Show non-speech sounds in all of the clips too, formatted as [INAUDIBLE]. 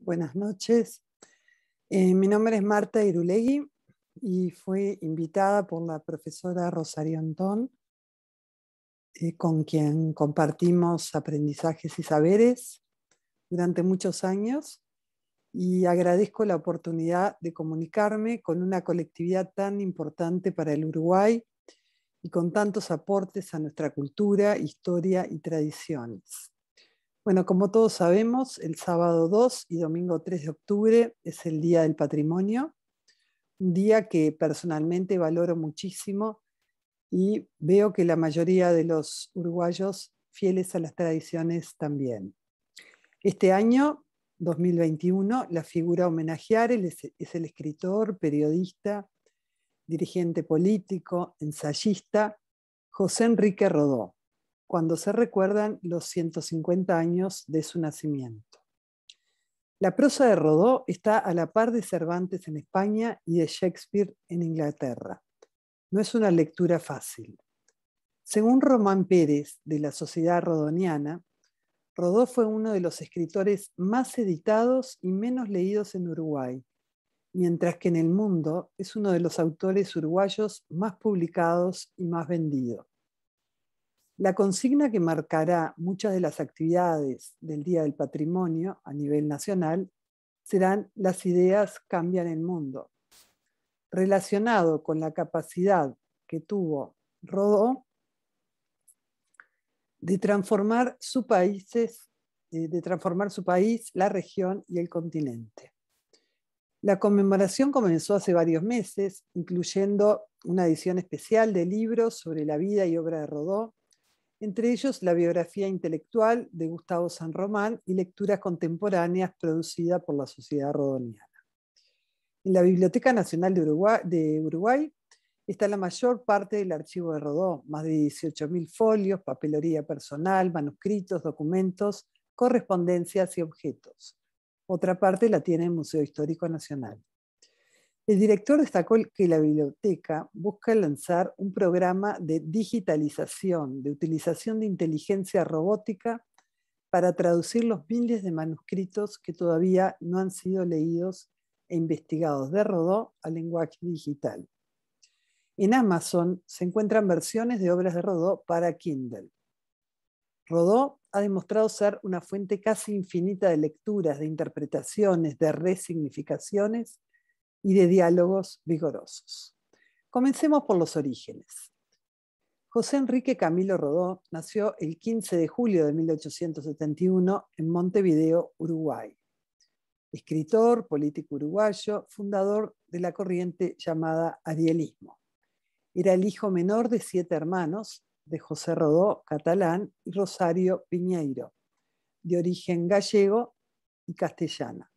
buenas noches. Eh, mi nombre es Marta Irulegui y fui invitada por la profesora Rosario Antón, eh, con quien compartimos aprendizajes y saberes durante muchos años y agradezco la oportunidad de comunicarme con una colectividad tan importante para el Uruguay y con tantos aportes a nuestra cultura, historia y tradiciones. Bueno, como todos sabemos, el sábado 2 y domingo 3 de octubre es el Día del Patrimonio, un día que personalmente valoro muchísimo y veo que la mayoría de los uruguayos fieles a las tradiciones también. Este año, 2021, la figura homenajear es el escritor, periodista, dirigente político, ensayista José Enrique Rodó, cuando se recuerdan los 150 años de su nacimiento. La prosa de Rodó está a la par de Cervantes en España y de Shakespeare en Inglaterra. No es una lectura fácil. Según Román Pérez, de la Sociedad Rodoniana, Rodó fue uno de los escritores más editados y menos leídos en Uruguay, mientras que en el mundo es uno de los autores uruguayos más publicados y más vendidos. La consigna que marcará muchas de las actividades del Día del Patrimonio a nivel nacional serán Las ideas cambian el mundo, relacionado con la capacidad que tuvo Rodó de transformar su eh, de transformar su país, la región y el continente. La conmemoración comenzó hace varios meses, incluyendo una edición especial de libros sobre la vida y obra de Rodó, entre ellos la biografía intelectual de Gustavo San Román y lecturas contemporáneas producidas por la Sociedad Rodoniana. En la Biblioteca Nacional de Uruguay, de Uruguay está la mayor parte del archivo de Rodó, más de 18.000 folios, papelería personal, manuscritos, documentos, correspondencias y objetos. Otra parte la tiene el Museo Histórico Nacional. El director destacó que la biblioteca busca lanzar un programa de digitalización, de utilización de inteligencia robótica para traducir los miles de manuscritos que todavía no han sido leídos e investigados de Rodó al lenguaje digital. En Amazon se encuentran versiones de obras de Rodó para Kindle. Rodó ha demostrado ser una fuente casi infinita de lecturas, de interpretaciones, de resignificaciones y de diálogos vigorosos. Comencemos por los orígenes. José Enrique Camilo Rodó nació el 15 de julio de 1871 en Montevideo, Uruguay. Escritor, político uruguayo, fundador de la corriente llamada Arielismo. Era el hijo menor de siete hermanos de José Rodó, catalán, y Rosario Piñeiro, de origen gallego y castellano.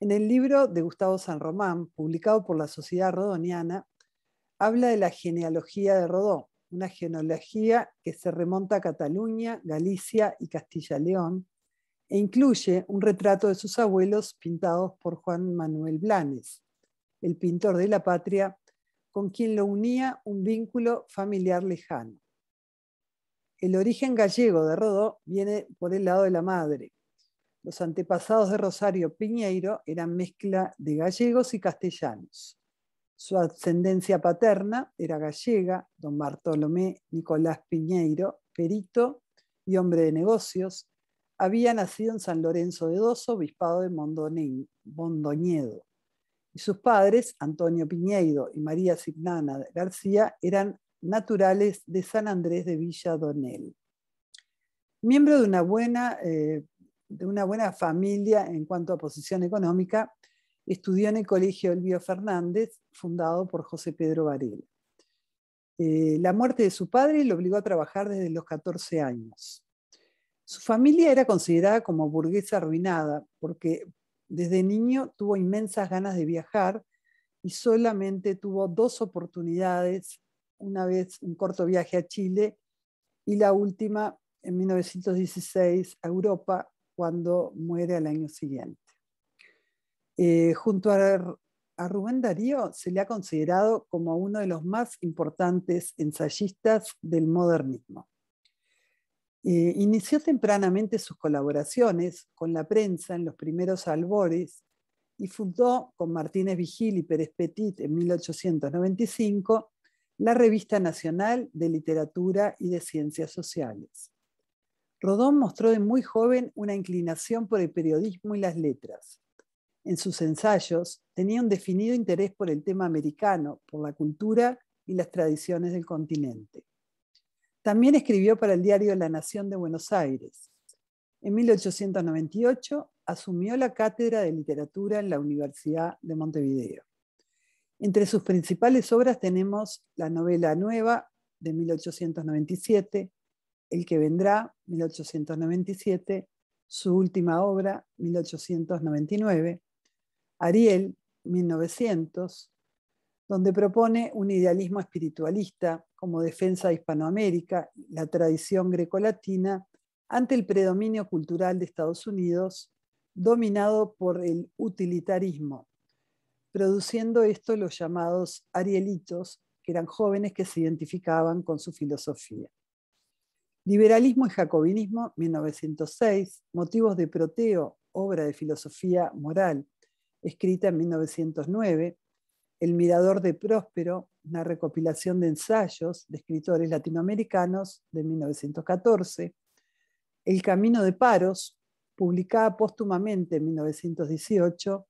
En el libro de Gustavo San Román, publicado por la Sociedad Rodoniana, habla de la genealogía de Rodó, una genealogía que se remonta a Cataluña, Galicia y Castilla-León, e incluye un retrato de sus abuelos pintados por Juan Manuel Blanes, el pintor de la patria, con quien lo unía un vínculo familiar lejano. El origen gallego de Rodó viene por el lado de la madre, los antepasados de Rosario Piñeiro eran mezcla de gallegos y castellanos. Su ascendencia paterna era gallega, don Bartolomé Nicolás Piñeiro, perito y hombre de negocios, había nacido en San Lorenzo de Doso, obispado de Mondoñedo. Y sus padres, Antonio Piñeiro y María Signana García, eran naturales de San Andrés de Villa Donel. Miembro de una buena eh, de una buena familia en cuanto a posición económica, estudió en el Colegio Elvio Fernández, fundado por José Pedro Varela. Eh, la muerte de su padre lo obligó a trabajar desde los 14 años. Su familia era considerada como burguesa arruinada porque desde niño tuvo inmensas ganas de viajar y solamente tuvo dos oportunidades, una vez un corto viaje a Chile y la última en 1916 a Europa, cuando muere al año siguiente. Eh, junto a, Rubén Darío se le ha considerado como uno de los más importantes ensayistas del modernismo. Eh, inició tempranamente sus colaboraciones con la prensa en los primeros albores y fundó con Martínez Vigil y Pérez Petit en 1895 la Revista Nacional de Literatura y de Ciencias Sociales. Rodón mostró de muy joven una inclinación por el periodismo y las letras. En sus ensayos tenía un definido interés por el tema americano, por la cultura y las tradiciones del continente. También escribió para el diario La Nación de Buenos Aires. En 1898 asumió la cátedra de literatura en la Universidad de Montevideo. Entre sus principales obras tenemos la novela nueva de 1897, el que vendrá, 1897, su última obra, 1899, Ariel, 1900, donde propone un idealismo espiritualista como defensa de Hispanoamérica, la tradición grecolatina, ante el predominio cultural de Estados Unidos, dominado por el utilitarismo, produciendo esto los llamados arielitos, que eran jóvenes que se identificaban con su filosofía. Liberalismo y Jacobinismo, 1906. Motivos de Proteo, obra de filosofía moral, escrita en 1909. El Mirador de Próspero, una recopilación de ensayos de escritores latinoamericanos de 1914. El Camino de Paros, publicada póstumamente en 1918,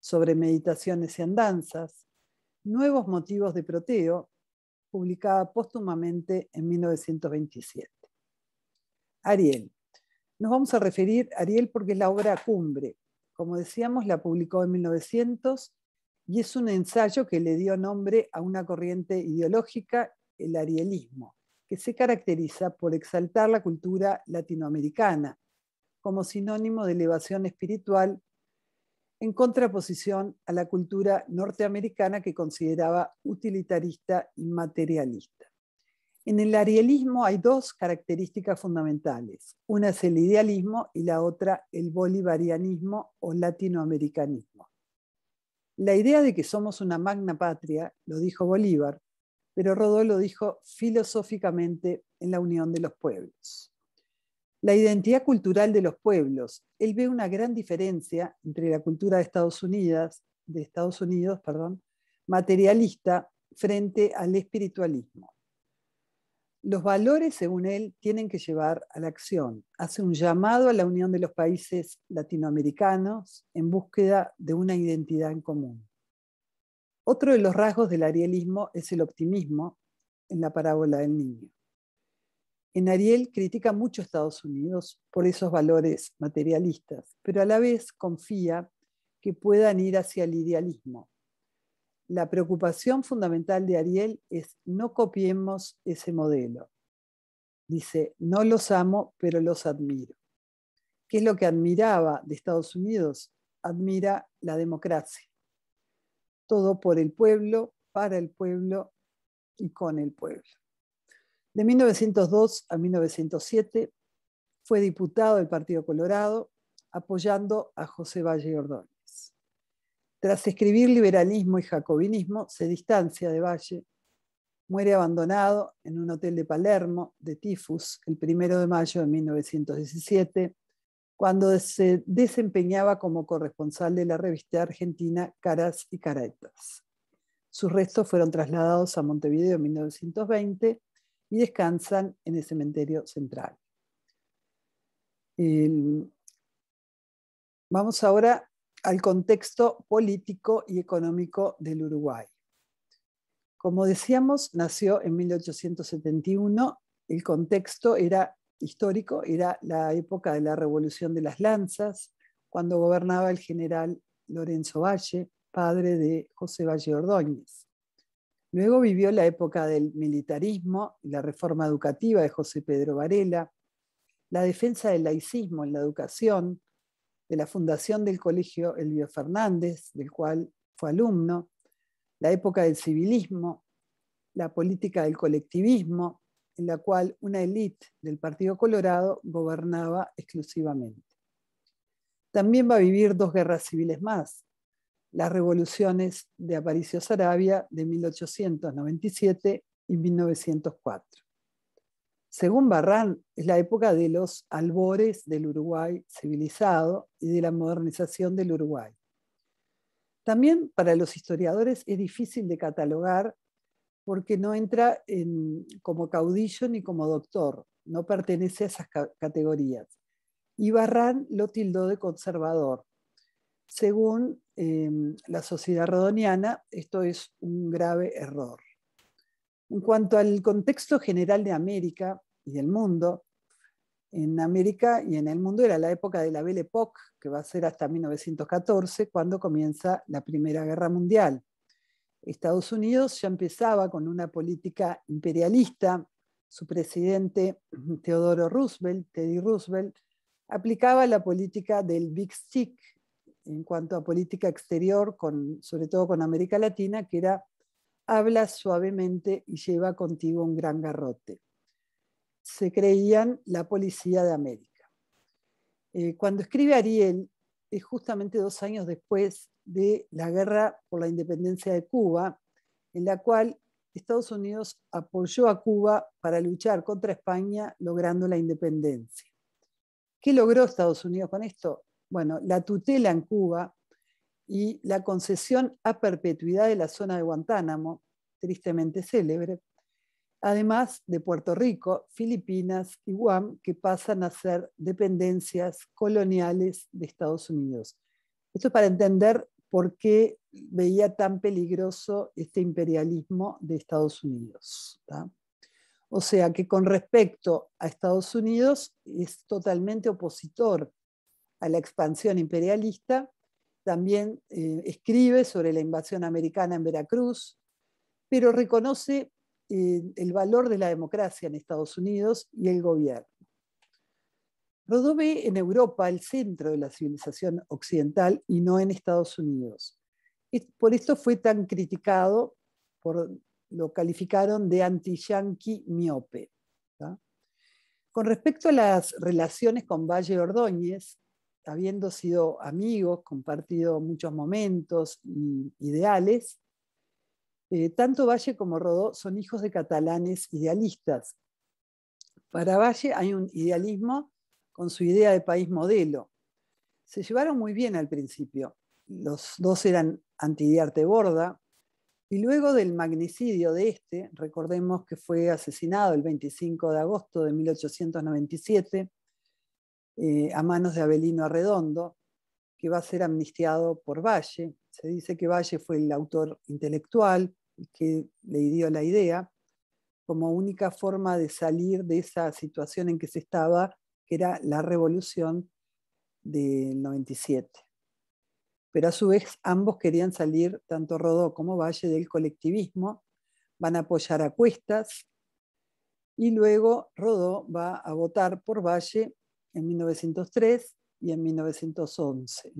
sobre meditaciones y andanzas. Nuevos Motivos de Proteo, publicada póstumamente en 1927. Ariel. Nos vamos a referir a Ariel porque es la obra cumbre. Como decíamos, la publicó en 1900 y es un ensayo que le dio nombre a una corriente ideológica, el arielismo, que se caracteriza por exaltar la cultura latinoamericana como sinónimo de elevación espiritual en contraposición a la cultura norteamericana que consideraba utilitarista y materialista. En el arielismo hay dos características fundamentales. Una es el idealismo y la otra el bolivarianismo o latinoamericanismo. La idea de que somos una magna patria lo dijo Bolívar, pero Rodó lo dijo filosóficamente en la unión de los pueblos. La identidad cultural de los pueblos. Él ve una gran diferencia entre la cultura de Estados Unidos, de Estados Unidos materialista frente al espiritualismo. Los valores, según él, tienen que llevar a la acción. Hace un llamado a la unión de los países latinoamericanos en búsqueda de una identidad en común. Otro de los rasgos del arielismo es el optimismo en la parábola del niño. En Ariel critica mucho a Estados Unidos por esos valores materialistas, pero a la vez confía que puedan ir hacia el idealismo, la preocupación fundamental de Ariel es no copiemos ese modelo. Dice, no los amo, pero los admiro. ¿Qué es lo que admiraba de Estados Unidos? Admira la democracia. Todo por el pueblo, para el pueblo y con el pueblo. De 1902 a 1907 fue diputado del Partido Colorado, apoyando a José Valle Ordóñez. Tras escribir liberalismo y jacobinismo, se distancia de Valle. Muere abandonado en un hotel de Palermo de tifus el 1 de mayo de 1917, cuando se desempeñaba como corresponsal de la revista argentina Caras y Caretas. Sus restos fueron trasladados a Montevideo en 1920 y descansan en el cementerio central. Vamos ahora al contexto político y económico del Uruguay. Como decíamos, nació en 1871, el contexto era histórico, era la época de la Revolución de las Lanzas, cuando gobernaba el general Lorenzo Valle, padre de José Valle Ordóñez. Luego vivió la época del militarismo la reforma educativa de José Pedro Varela, la defensa del laicismo en la educación, la fundación del colegio Elvio Fernández, del cual fue alumno, la época del civilismo, la política del colectivismo, en la cual una élite del Partido Colorado gobernaba exclusivamente. También va a vivir dos guerras civiles más, las revoluciones de Aparicio Sarabia de 1897 y 1904. Según Barran, es la época de los albores del Uruguay civilizado y de la modernización del Uruguay. También para los historiadores es difícil de catalogar porque no entra como caudillo ni como doctor, no pertenece a esas categorías. Y Barran lo tildó de conservador. Según em, la sociedad rodoniana, esto es un grave error. En cuanto al contexto general de América y del mundo, en América y en el mundo era la época de la Belle Époque, que va a ser hasta 1914, cuando comienza la Primera Guerra Mundial. Estados Unidos ya empezaba con una política imperialista. Su presidente, Teodoro Roosevelt, Teddy Roosevelt, aplicaba la política del Big Stick en cuanto a política exterior, sobre todo con América Latina, que era habla suavemente y lleva contigo un gran garrote. Se creían la policía de América. Eh, cuando escribe Ariel, es justamente dos años después de la guerra por la independencia de Cuba, en la cual Estados Unidos apoyó a Cuba para luchar contra España, logrando la independencia. ¿Qué logró Estados Unidos con esto? Bueno, la tutela en Cuba y la concesión a perpetuidad de la zona de Guantánamo, tristemente célebre, además de Puerto Rico, Filipinas y Guam, que pasan a ser dependencias coloniales de Estados Unidos. Esto es para entender por qué veía tan peligroso este imperialismo de Estados Unidos. O sea que con respecto a Estados Unidos es totalmente opositor a la expansión imperialista también eh, escribe sobre la invasión americana en Veracruz, pero reconoce eh, el valor de la democracia en Estados Unidos y el gobierno. Rodó ve en Europa el centro de la civilización occidental y no en Estados Unidos. Por esto fue tan criticado, por, lo calificaron de anti-yanqui miope. Con respecto a las relaciones con Valle Ordóñez, habiendo sido amigos, compartido muchos momentos ideales, eh, tanto Valle como Rodó son hijos de catalanes idealistas. Para Valle hay un idealismo con su idea de país modelo. Se llevaron muy bien al principio. Los dos eran antidiarte borda. Y luego del magnicidio de este, recordemos que fue asesinado el 25 de agosto de 1897, eh, a manos de Abelino Arredondo, que va a ser amnistiado por Valle. Se dice que Valle fue el autor intelectual que le dio la idea como única forma de salir de esa situación en que se estaba, que era la revolución del 97. Pero a su vez ambos querían salir, tanto Rodó como Valle, del colectivismo, van a apoyar a Cuestas y luego Rodó va a votar por Valle en 1903 y en 1911.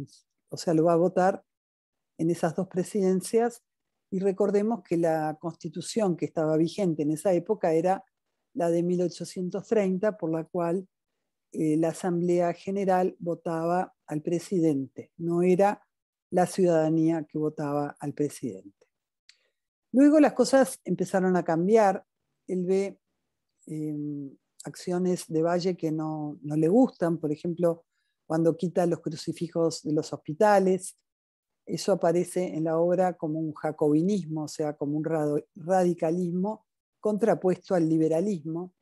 O sea, lo va a votar en esas dos presidencias y recordemos que la constitución que estaba vigente en esa época era la de 1830, por la cual eh, la Asamblea General votaba al presidente, no era la ciudadanía que votaba al presidente. Luego las cosas empezaron a cambiar, él ve em, acciones de Valle que no, le gustan, por ejemplo, cuando quita los crucifijos de los hospitales, eso aparece en la obra como un jacobinismo, o sea, como un radicalismo contrapuesto al liberalismo,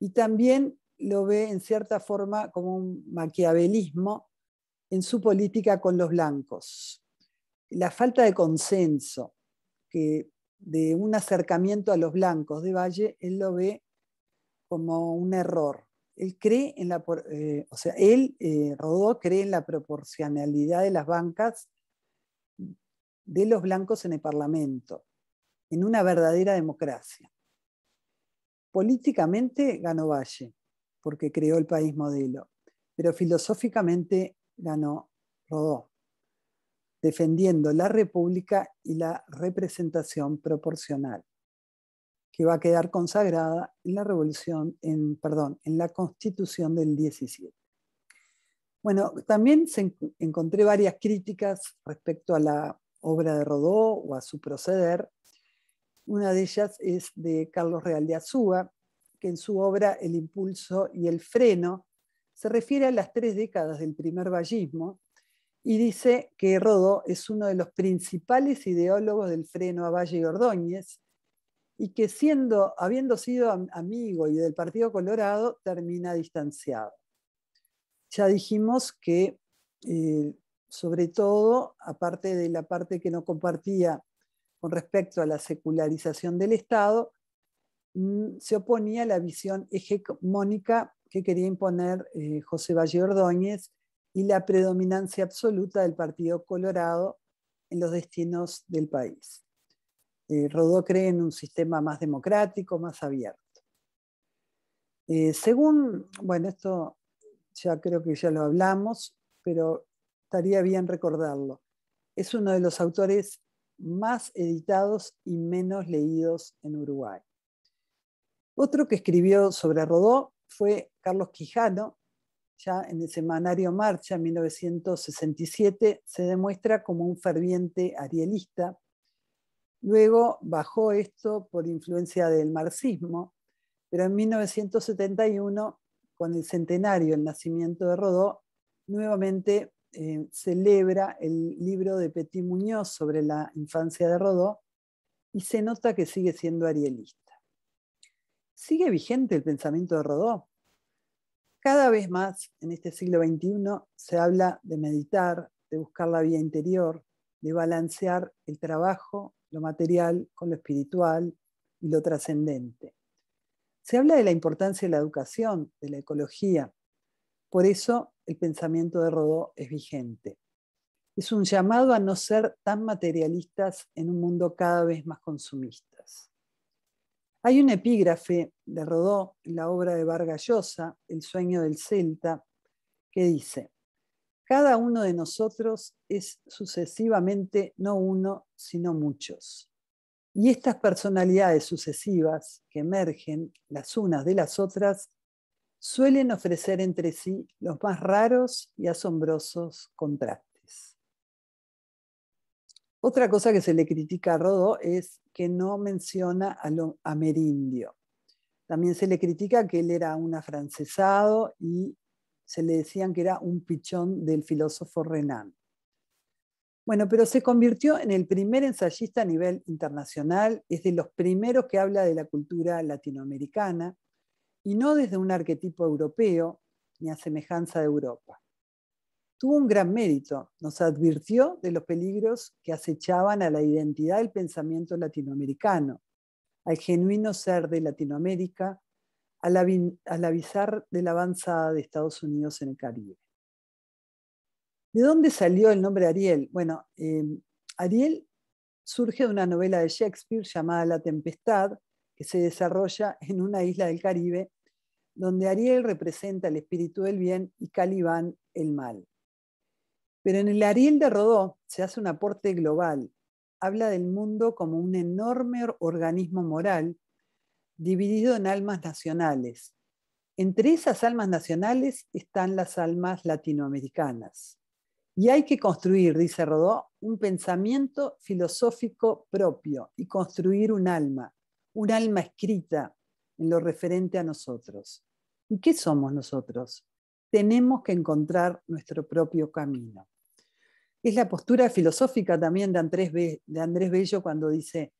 y también lo ve en cierta forma como un maquiavelismo en su política con los blancos. La falta de consenso que de un acercamiento a los blancos de Valle, él lo ve como un error. Él cree en la, eh, o sea, eh, Rodó, cree en la proporcionalidad de las bancas de los blancos en el Parlamento, en una verdadera democracia. Políticamente ganó Valle, porque creó el país modelo, pero filosóficamente ganó Rodó, defendiendo la república y la representación proporcional va a quedar consagrada en la revolución, en, perdón, en la constitución del 17. Bueno, también se, encontré varias críticas respecto a la obra de Rodó o a su proceder. Una de ellas es de Carlos Real de Azúa, que en su obra El impulso y el freno se refiere a las tres décadas del primer vallismo y dice que Rodó es uno de los principales ideólogos del freno a Valle y Ordóñez y que siendo, habiendo sido amigo y del Partido Colorado, termina distanciado. Ya dijimos que, eh, sobre todo, aparte de la parte que no compartía con respecto a la secularización del Estado, mm, se oponía a la visión hegemónica que quería imponer eh, José Valle Ordóñez y la predominancia absoluta del Partido Colorado en los destinos del país. Eh, Rodó cree en un sistema más democrático, más abierto. Eh, según, bueno, esto ya creo que ya lo hablamos, pero estaría bien recordarlo. Es uno de los autores más editados y menos leídos en Uruguay. Otro que escribió sobre Rodó fue Carlos Quijano, ya en el semanario Marcha 1967 se demuestra como un ferviente arielista Luego bajó esto por influencia del marxismo, pero en 1971, con el centenario el nacimiento de Rodó, nuevamente eh, celebra el libro de Petit Muñoz sobre la infancia de Rodó y se nota que sigue siendo arielista. ¿Sigue vigente el pensamiento de Rodó? Cada vez más en este siglo XXI se habla de meditar, de buscar la vía interior, de balancear el trabajo lo material con lo espiritual y lo trascendente. Se habla de la importancia de la educación, de la ecología. Por eso el pensamiento de Rodó es vigente. Es un llamado a no ser tan materialistas en un mundo cada vez más consumistas. Hay un epígrafe de Rodó en la obra de Vargas Llosa, El sueño del celta, que dice, cada uno de nosotros es sucesivamente no uno, sino muchos. Y estas personalidades sucesivas que emergen las unas de las otras suelen ofrecer entre sí los más raros y asombrosos contrastes. Otra cosa que se le critica a Rodó es que no menciona a, lo, amerindio. También se le critica que él era un afrancesado y se le decían que era un pichón del filósofo Renan. Bueno, pero se convirtió en el primer ensayista a nivel internacional, es de los primeros que habla de la cultura latinoamericana y no desde un arquetipo europeo ni a semejanza de Europa. Tuvo un gran mérito, nos advirtió de los peligros que acechaban a la identidad del pensamiento latinoamericano, al genuino ser de Latinoamérica al, avisar de la avanzada de Estados Unidos en el Caribe. ¿De dónde salió el nombre Ariel? Bueno, em, Ariel surge de una novela de Shakespeare llamada La Tempestad, que se desarrolla en una isla del Caribe, donde Ariel representa el espíritu del bien y Calibán el mal. Pero en el Ariel de Rodó se hace un aporte global. Habla del mundo como un enorme organismo moral dividido en almas nacionales. Entre esas almas nacionales están las almas latinoamericanas. Y hay que construir, dice Rodó, un pensamiento filosófico propio y construir un alma, un alma escrita en lo referente a nosotros. ¿Y qué somos nosotros? Tenemos que encontrar nuestro propio camino. Es la postura filosófica también de Andrés, Bello cuando dice,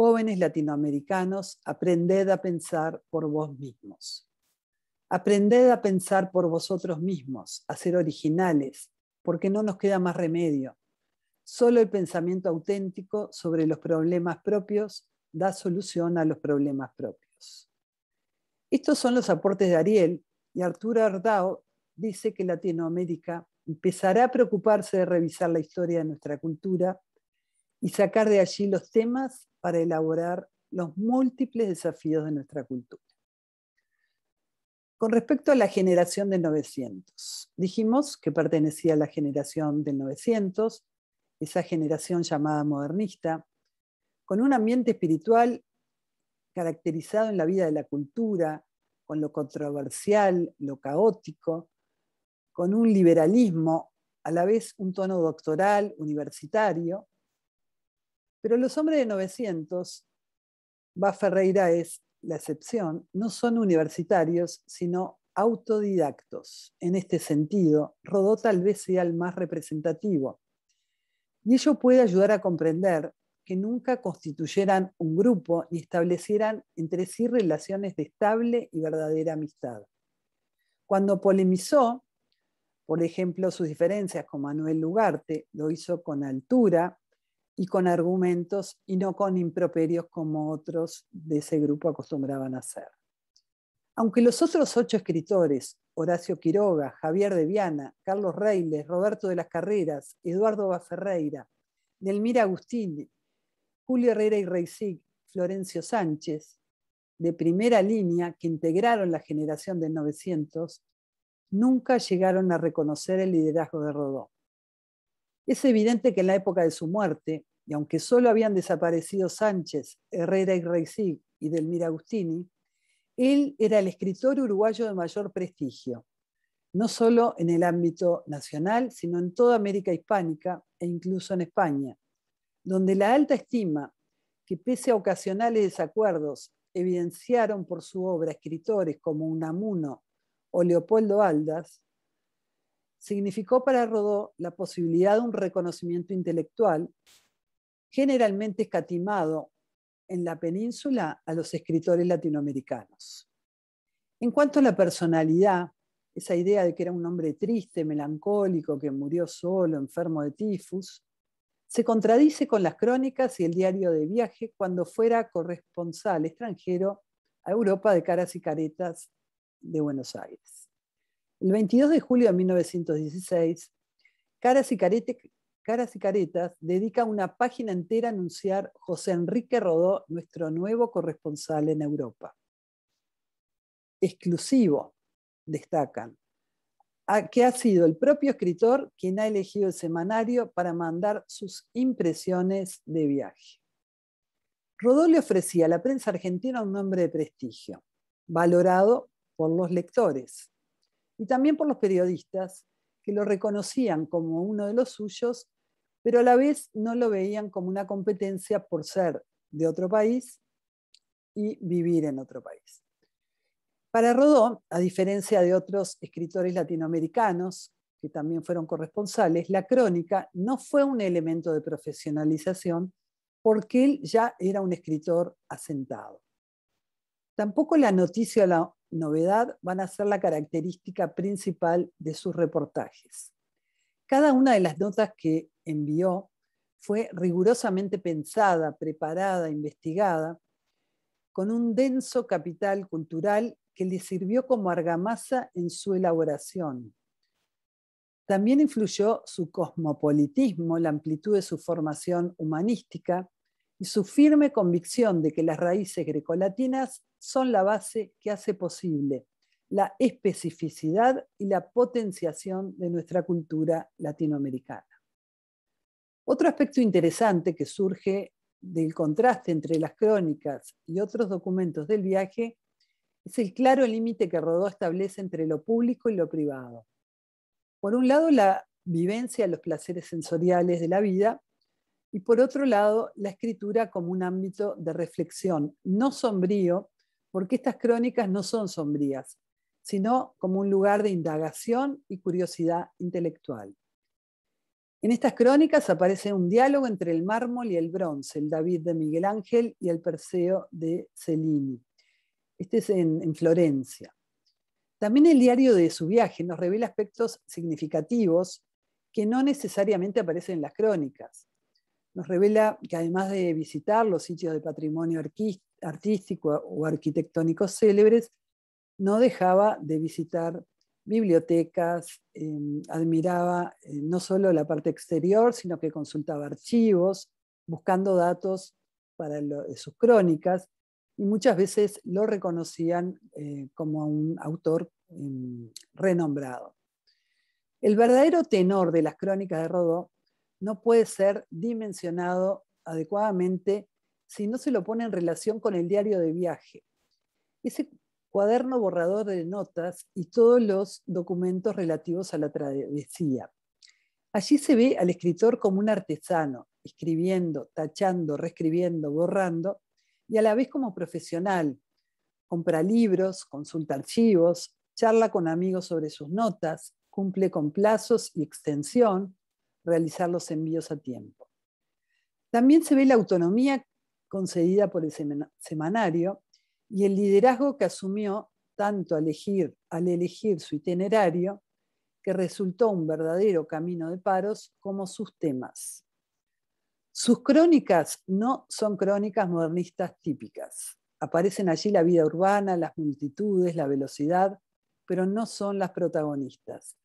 Jóvenes latinoamericanos, aprended a pensar por vos mismos. Aprended a pensar por vosotros mismos, a ser originales, porque no nos queda más remedio. Solo el pensamiento auténtico sobre los problemas propios da solución a los problemas propios. Estos son los aportes de Ariel y Arturo Ardao dice que Latinoamérica empezará a preocuparse de revisar la historia de nuestra cultura y sacar de allí los temas para elaborar los múltiples desafíos de nuestra cultura. Con respecto a la generación del 900, dijimos que pertenecía a la generación del 900, esa generación llamada modernista, con un ambiente espiritual caracterizado en la vida de la cultura, con lo controversial, lo caótico, con un liberalismo, a la vez un tono doctoral, universitario, pero los hombres de 900, Va es la excepción, no son universitarios, sino autodidactos. En este sentido, Rodó tal vez sea el más representativo. Y ello puede ayudar a comprender que nunca constituyeran un grupo ni establecieran entre sí relaciones de estable y verdadera amistad. Cuando polemizó, por ejemplo, sus diferencias con Manuel Lugarte, lo hizo con altura y con argumentos y no con improperios como otros de ese grupo acostumbraban a hacer. Aunque los otros ocho escritores, Horacio Quiroga, Javier de Viana, Carlos Reiles, Roberto de las Carreras, Eduardo Baferreira, Delmira Agustini, Julio Herrera y Reisig, Florencio Sánchez, de primera línea que integraron la generación del 900, nunca llegaron a reconocer el liderazgo de Rodó. Es evidente que en la época de su muerte, y aunque solo habían desaparecido Sánchez, Herrera y Reisig y Delmira Agustini, él era el escritor uruguayo de mayor prestigio, no solo en el ámbito nacional, sino en toda América hispánica e incluso en España, donde la alta estima, que pese a ocasionales desacuerdos, evidenciaron por su obra escritores como Unamuno o Leopoldo Aldas, significó para Rodó la posibilidad de un reconocimiento intelectual generalmente escatimado en la península a los escritores latinoamericanos. En cuanto a la personalidad, esa idea de que era un hombre triste, melancólico, que murió solo, enfermo de tifus, se contradice con las crónicas y el diario de viaje cuando fuera corresponsal extranjero a Europa de caras y caretas de Buenos Aires. El 22 de julio de 1916, Caras y Caretas Caras y Caretas dedica una página entera a anunciar José Enrique Rodó, nuestro nuevo corresponsal en Europa. Exclusivo, destacan, ah, que ha sido el propio escritor quien ha elegido el semanario para mandar sus impresiones de viaje. Rodó le ofrecía a la prensa argentina un nombre de prestigio, valorado por los lectores y también por los periodistas que lo reconocían como uno de los suyos pero a la vez no lo veían como una competencia por ser de otro país y vivir en otro país. Para Rodó, a diferencia de otros escritores latinoamericanos que también fueron corresponsales, la crónica no fue un elemento de profesionalización porque él ya era un escritor asentado. Tampoco la noticia o la novedad van a ser la característica principal de sus reportajes. Cada una de las notas que envió fue rigurosamente pensada, preparada, investigada, con un denso capital cultural que le sirvió como argamasa en su elaboración. También influyó su cosmopolitismo, la amplitud de su formación humanística y su firme convicción de que las raíces grecolatinas son la base que hace posible la especificidad y la potenciación de nuestra cultura latinoamericana. Otro aspecto interesante que surge del contraste entre las crónicas y otros documentos del viaje es el claro límite que Rodó establece entre lo público y lo privado. Por un lado, la vivencia de los placeres sensoriales de la vida y por otro lado, la escritura como un ámbito de reflexión, no sombrío, porque estas crónicas no son sombrías, sino como un lugar de indagación y curiosidad intelectual. En estas crónicas aparece un diálogo entre el mármol y el bronce, el David de Miguel Ángel y el Perseo de Cellini. Este es en, Florencia. También el diario de su viaje nos revela aspectos significativos que no necesariamente aparecen en las crónicas. Nos revela que además de visitar los sitios de patrimonio artístico o arquitectónico célebres, no dejaba de visitar bibliotecas, em, admiraba eh, no solo la parte exterior, sino que consultaba archivos, buscando datos para sus crónicas, y muchas veces lo reconocían eh, como un autor em, renombrado. El verdadero tenor de las crónicas de Rodó no puede ser dimensionado adecuadamente si no se lo pone en relación con el diario de viaje. Ese cuaderno borrador de notas y todos los documentos relativos a la travesía. Allí se ve al escritor como un artesano, escribiendo, tachando, reescribiendo, borrando, y a la vez como profesional. Compra libros, consulta archivos, charla con amigos sobre sus notas, cumple con plazos y extensión, realizar los envíos a tiempo. También se ve la autonomía concedida por el semanario y el liderazgo que asumió tanto al elegir, al su itinerario, que resultó un verdadero camino de paros, como sus temas. Sus crónicas no son crónicas modernistas típicas. Aparecen allí la vida urbana, las multitudes, la velocidad, pero no son las protagonistas.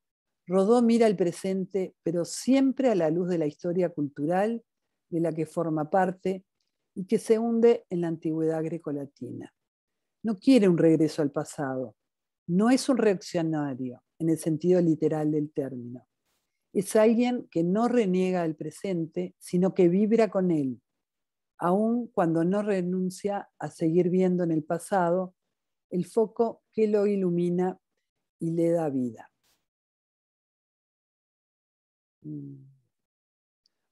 Rodó mira el presente, pero siempre a la luz de la historia cultural de la que forma parte y que se hunde en la antigüedad grecolatina no quiere un regreso al pasado, no es un reaccionario en el sentido literal del término. Es alguien que no reniega el presente, sino que vibra con él, aun cuando no renuncia a seguir viendo en el pasado el foco que lo ilumina y le da vida. Mm.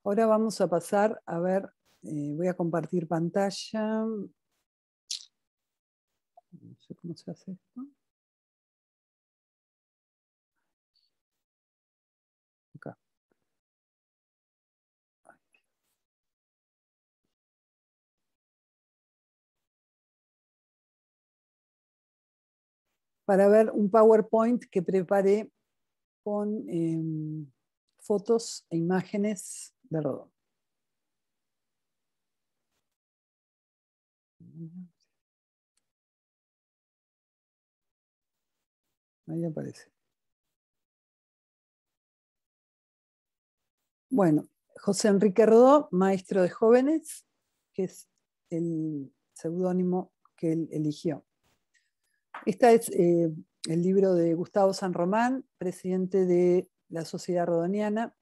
Ahora vamos a pasar a ver, eh, voy a compartir pantalla cómo se hace esto. Para ver un PowerPoint que preparé con em, fotos e imágenes de Rodón. Ahí aparece. Bueno, José Enrique Rodó, maestro de jóvenes, que es el seudónimo que él eligió. Este es eh, el libro de Gustavo San Román, presidente de la Sociedad Rodoniana.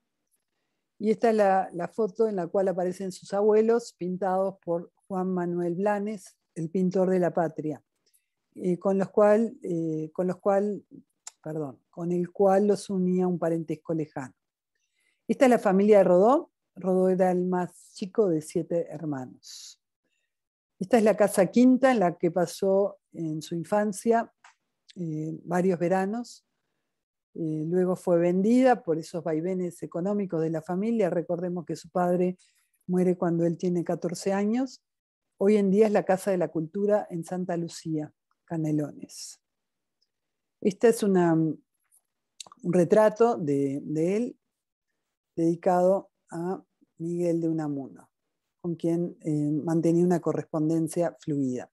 Y esta es la, foto en la cual aparecen sus abuelos, pintados por Juan Manuel Blanes, el pintor de la patria. Eh, con, los cual, eh, con, los el cual los unía un parentesco lejano. Esta es la familia de Rodó. Rodó era el más chico de siete hermanos. Esta es la casa quinta en la que pasó en su infancia eh, varios veranos. luego fue vendida por esos vaivenes económicos de la familia. Recordemos que su padre muere cuando él tiene 14 años. Hoy en día es la Casa de la Cultura en Santa Lucía. Canelones. Este es una, un retrato de, él dedicado a Miguel de Unamuno, con quien eh, mantenía una correspondencia fluida.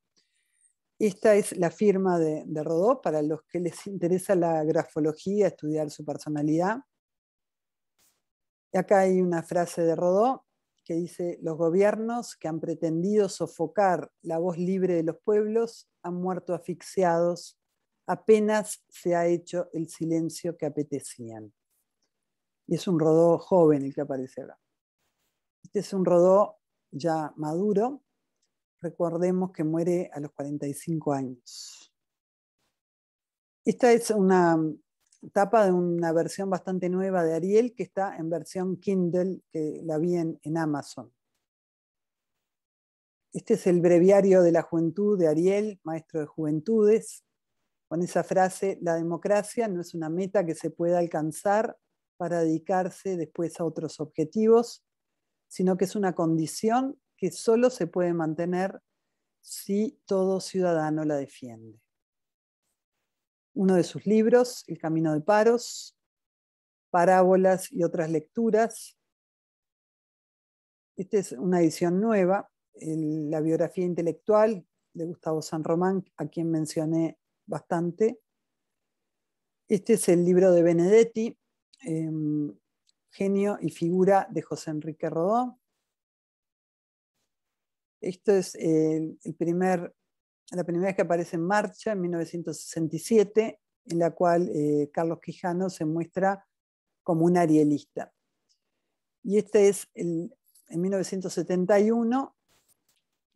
Esta es la firma de, Rodó para los que les interesa la grafología, estudiar su personalidad. acá hay una frase de Rodó que dice, los gobiernos que han pretendido sofocar la voz libre de los pueblos han muerto asfixiados, apenas se ha hecho el silencio que apetecían. Y es un Rodó joven el que aparece acá. Este es un Rodó ya maduro. Recordemos que muere a los 45 años. Esta es una tapa de una versión bastante nueva de Ariel que está en versión Kindle, que la vi en, en Amazon. Este es el breviario de la juventud de Ariel, maestro de juventudes, con esa frase, la democracia no es una meta que se pueda alcanzar para dedicarse después a otros objetivos, sino que es una condición que solo se puede mantener si todo ciudadano la defiende uno de sus libros, El Camino de Paros, Parábolas y otras lecturas. Esta es una edición nueva, la biografía intelectual de Gustavo San Román, a quien mencioné bastante. Este es el libro de Benedetti, em, Genio y figura de José Enrique Rodó. Este es el, el primer la primera vez que aparece en marcha en 1967, en la cual eh, Carlos Quijano se muestra como un arielista. Y este es, en 1971,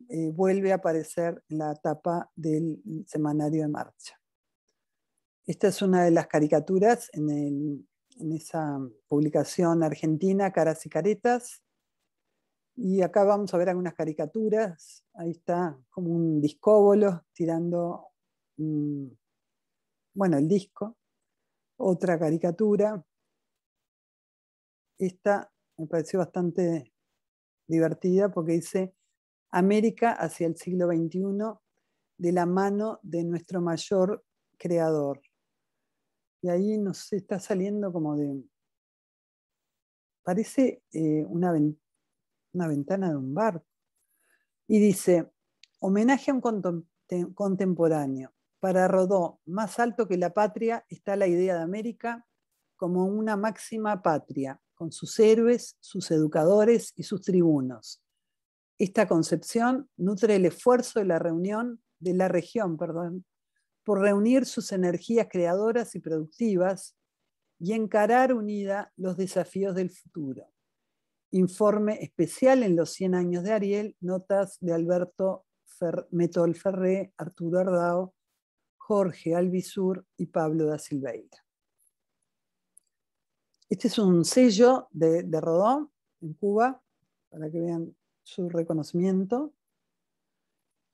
eh, vuelve a aparecer en la tapa del semanario de marcha. Esta es una de las caricaturas en, en esa publicación argentina, Caras y Caretas, y acá vamos a ver algunas caricaturas. Ahí está como un discóbolo tirando, bueno, el disco. Otra caricatura. Esta me pareció bastante divertida porque dice América hacia el siglo XXI de la mano de nuestro mayor creador. Y ahí nos está saliendo como de... Parece eh, una aventura, una ventana de un bar, Y dice, homenaje a un contemporáneo. Para Rodó, más alto que la patria está la idea de América como una máxima patria, con sus héroes, sus educadores y sus tribunos. Esta concepción nutre el esfuerzo de la reunión de la región, por reunir sus energías creadoras y productivas y encarar unida los desafíos del futuro informe especial en los 100 años de Ariel, notas de Alberto Metol Ferré, Arturo Ardao, Jorge Alvisur y Pablo da Silveira. Este es un sello de, Rodó, en Cuba, para que vean su reconocimiento.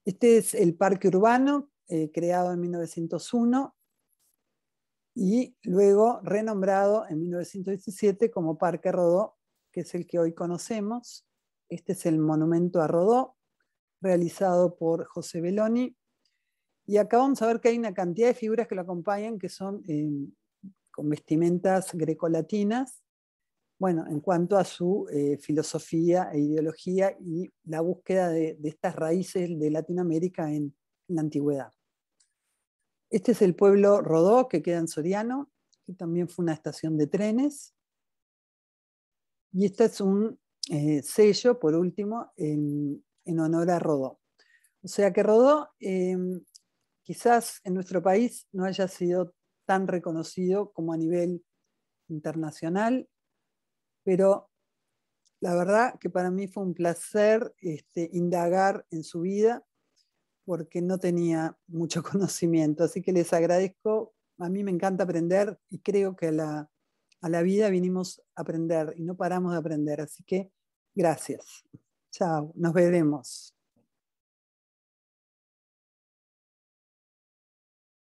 Este es el parque urbano eh, creado en 1901 y luego renombrado en 1917 como Parque Rodó que es el que hoy conocemos. Este es el monumento a Rodó, realizado por José Belloni Y acá vamos a ver que hay una cantidad de figuras que lo acompañan, que son eh, con vestimentas grecolatinas. Bueno, en cuanto a su eh, filosofía e ideología y la búsqueda de, estas raíces de Latinoamérica en la antigüedad. Este es el pueblo Rodó, que queda en Soriano, que también fue una estación de trenes. Y este es un eh, sello, por último, en, honor a Rodó. O sea que Rodó em, quizás en nuestro país no haya sido tan reconocido como a nivel internacional, pero la verdad que para mí fue un placer este, indagar en su vida porque no tenía mucho [LAUGHS] conocimiento. Así que les agradezco, a mí me encanta aprender y creo que la a la vida vinimos a aprender y no paramos de aprender. Así que gracias. Chao, nos veremos.